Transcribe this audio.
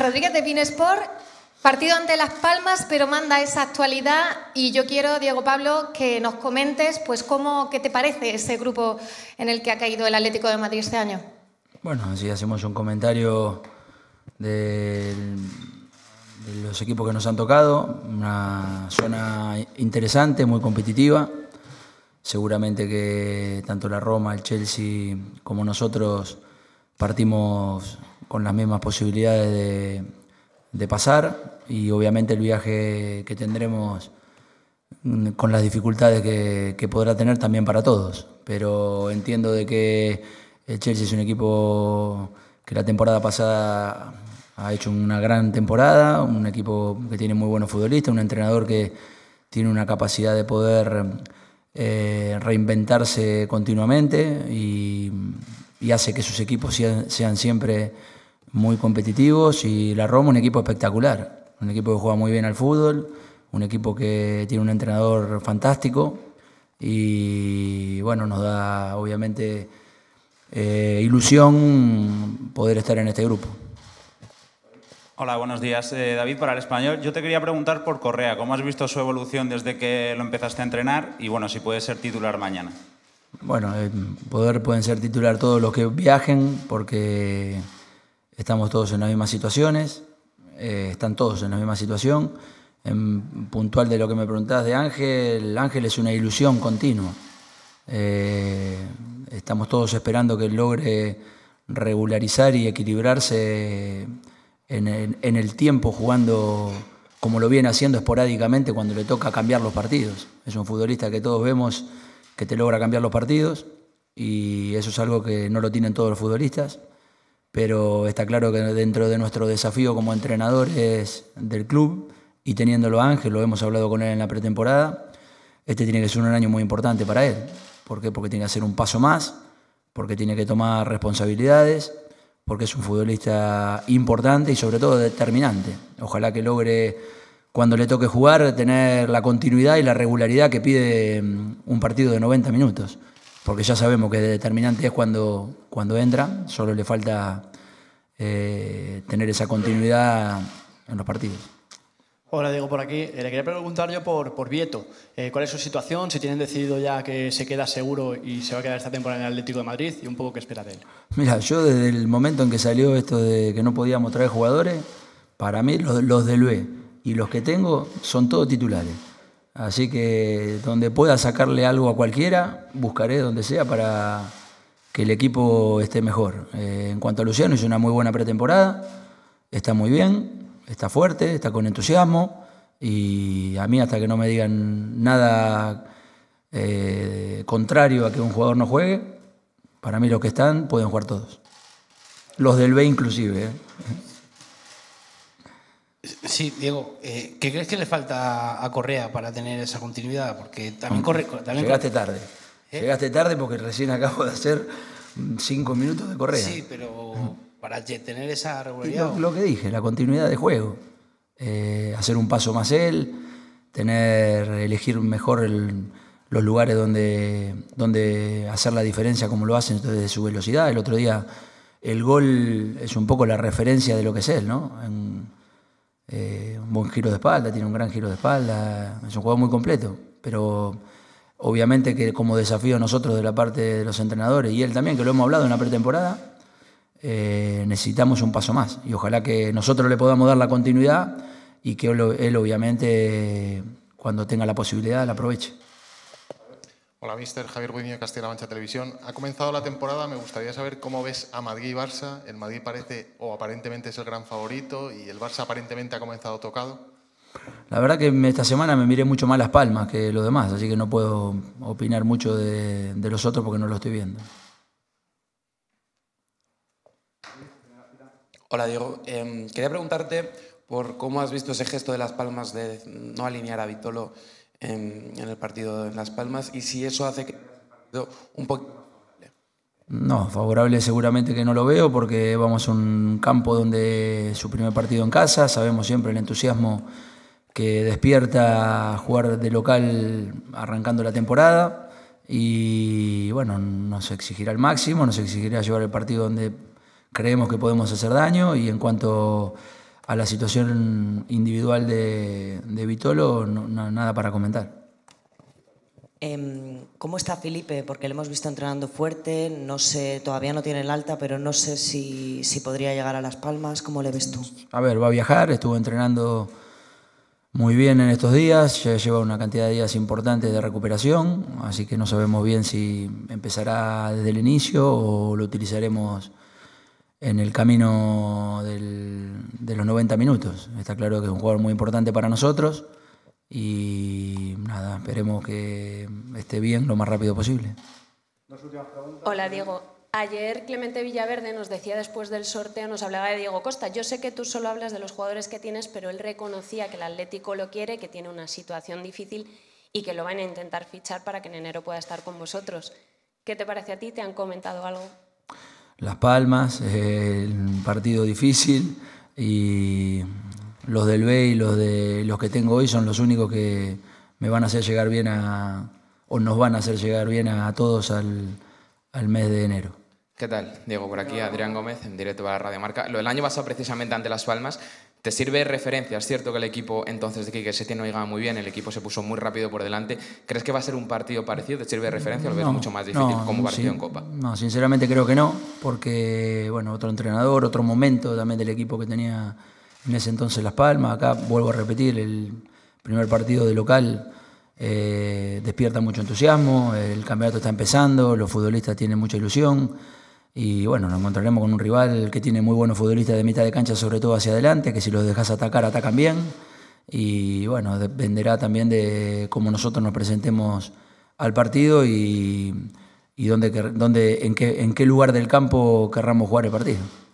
Rodríguez de Pinesport, partido ante Las Palmas, pero manda esa actualidad y yo quiero, Diego Pablo, que nos comentes pues cómo, qué te parece ese grupo en el que ha caído el Atlético de Madrid este año. Bueno, si hacemos un comentario de los equipos que nos han tocado, una zona interesante, muy competitiva. Seguramente que tanto la Roma, el Chelsea como nosotros partimos con las mismas posibilidades de, pasar y obviamente el viaje que tendremos mm, con las dificultades que, podrá tener también para todos. Pero entiendo de que el eh, Chelsea es un equipo que la temporada pasada ha hecho una gran temporada, un equipo que tiene muy buenos futbolistas, un entrenador que tiene una capacidad de poder eh, reinventarse continuamente y, hace que sus equipos sean, sean siempre muy competitivos y la Roma un equipo espectacular, un equipo que juega muy bien al fútbol, un equipo que tiene un entrenador fantástico y bueno, nos da obviamente eh, ilusión poder estar en este grupo. Hola, buenos días. Eh, David, para el español, yo te quería preguntar por Correa, ¿cómo has visto su evolución desde que lo empezaste a entrenar? Y bueno, si puede ser titular mañana. Bueno, poder pueden ser titular todos los que viajen, porque estamos todos en las mismas situaciones, eh, están todos en la misma situación. En puntual de lo que me preguntás de Ángel, Ángel es una ilusión continua. Eh, estamos todos esperando que logre regularizar y equilibrarse en el tiempo jugando como lo viene haciendo esporádicamente cuando le toca cambiar los partidos. Es un futbolista que todos vemos que te logra cambiar los partidos y eso es algo que no lo tienen todos los futbolistas pero está claro que dentro de nuestro desafío como entrenadores del club y teniéndolo a Ángel, lo hemos hablado con él en la pretemporada, este tiene que ser un año muy importante para él. ¿Por qué? Porque tiene que hacer un paso más, porque tiene que tomar responsabilidades, porque es un futbolista importante y sobre todo determinante. Ojalá que logre, cuando le toque jugar, tener la continuidad y la regularidad que pide mm, un partido de 90 minutos porque ya sabemos que determinante es cuando, cuando entra, solo le falta eh, tener esa continuidad en los partidos. Hola, Diego, por aquí. Eh, le quería preguntar yo por, por Vieto. Eh, ¿Cuál es su situación? Si tienen decidido ya que se queda seguro y se va a quedar esta temporada en el Atlético de Madrid y un poco qué esperar de él. Mira, yo desde el momento en que salió esto de que no podíamos traer jugadores, para mí los, de del y los que tengo son todos titulares. Así que donde pueda sacarle algo a cualquiera, buscaré donde sea para que el equipo esté mejor. Eh, en cuanto a Luciano, hizo una muy buena pretemporada, está muy bien, está fuerte, está con entusiasmo y a mí hasta que no me digan nada eh, contrario a que un jugador no juegue, para mí los que están pueden jugar todos. Los del B inclusive. Eh. Sí, Diego, eh, ¿qué crees que le falta a Correa para tener esa continuidad? Porque también corre. También Llegaste tarde. ¿Eh? Llegaste tarde porque recién acabo de hacer cinco minutos de Correa. Sí, pero para tener esa regularidad. Lo, lo, que dije, la continuidad de juego. Eh, hacer un paso más él, tener, elegir mejor los lugares donde, donde hacer la diferencia como lo hacen desde su velocidad. El otro día el gol es un poco la referencia de lo que es él, ¿no? En, eh, un buen giro de espalda, tiene un gran giro de espalda, es un juego muy completo, pero obviamente que como desafío nosotros de la parte de los entrenadores y él también, que lo hemos hablado en la pretemporada, eh, necesitamos un paso más y ojalá que nosotros le podamos dar la continuidad y que él, él obviamente cuando tenga la posibilidad la aproveche. Hola, mister. Javier Guiño, Castilla-La Mancha Televisión. Ha comenzado la temporada, me gustaría saber cómo ves a Madrid y Barça. El Madrid parece o aparentemente es el gran favorito y el Barça aparentemente ha comenzado tocado. La verdad que esta semana me miré mucho más las palmas que los demás, así que no puedo opinar mucho de, los otros porque no lo estoy viendo. Hola Diego, em, quería preguntarte por cómo has visto ese gesto de las palmas de no alinear a Vitolo en, el partido en Las Palmas y si eso hace que un poquito no, favorable seguramente que no lo veo porque vamos a un campo donde su primer partido en casa, sabemos siempre el entusiasmo que despierta jugar de local arrancando la temporada y bueno, nos exigirá el máximo, nos exigirá llevar el partido donde creemos que podemos hacer daño y en cuanto a la situación individual de, de Vitolo, nada para comentar. Em, ¿Cómo está Felipe? Porque le hemos visto entrenando fuerte, no sé, todavía no tiene el alta, pero no sé si, si podría llegar a Las Palmas, ¿cómo le ves tú? A ver, va a viajar, estuvo entrenando muy bien en estos días, ya lleva una cantidad de días importantes de recuperación, así que no sabemos bien si empezará desde el inicio o lo utilizaremos en el camino de los 90 minutos. Está claro que es un jugador muy importante para nosotros y nada, esperemos que esté bien lo más rápido posible. Hola Diego, Ayer Clemente Villaverde nos decía después del sorteo, nos hablaba de Diego Costa. Yo sé que tú solo hablas de los jugadores que tienes, pero él reconocía que el Atlético lo quiere, que tiene una situación difícil y que lo van a intentar fichar para que en enero pueda estar con vosotros. ¿Qué te parece a ti? ¿Te han comentado algo? Las Palmas, es un partido difícil y los del B y los, de, los que tengo hoy son los únicos que me van a hacer llegar bien a, o nos van a hacer llegar bien a, todos al, mes de enero. ¿Qué tal? Diego, por aquí Adrián Gómez, en directo para Radio Marca. Lo del año pasado, precisamente ante Las Palmas, te sirve de referencia, es cierto que el equipo entonces de Quique Setién no llegaba muy bien, el equipo se puso muy rápido por delante. ¿Crees que va a ser un partido parecido? ¿Te sirve de referencia o lo mucho más difícil como partido en Copa? No, sinceramente creo que no, porque bueno, otro entrenador, otro momento también del equipo que tenía en ese entonces Las Palmas. Acá vuelvo a repetir, el primer partido de local eh, despierta mucho entusiasmo, el campeonato está empezando, los futbolistas tienen mucha ilusión. Y bueno, nos encontraremos con un rival que tiene muy buenos futbolistas de mitad de cancha, sobre todo hacia adelante, que si los dejas atacar, atacan bien. Y bueno, dependerá también de cómo nosotros nos presentemos al partido y, dónde, en, en qué lugar del campo querramos jugar el partido.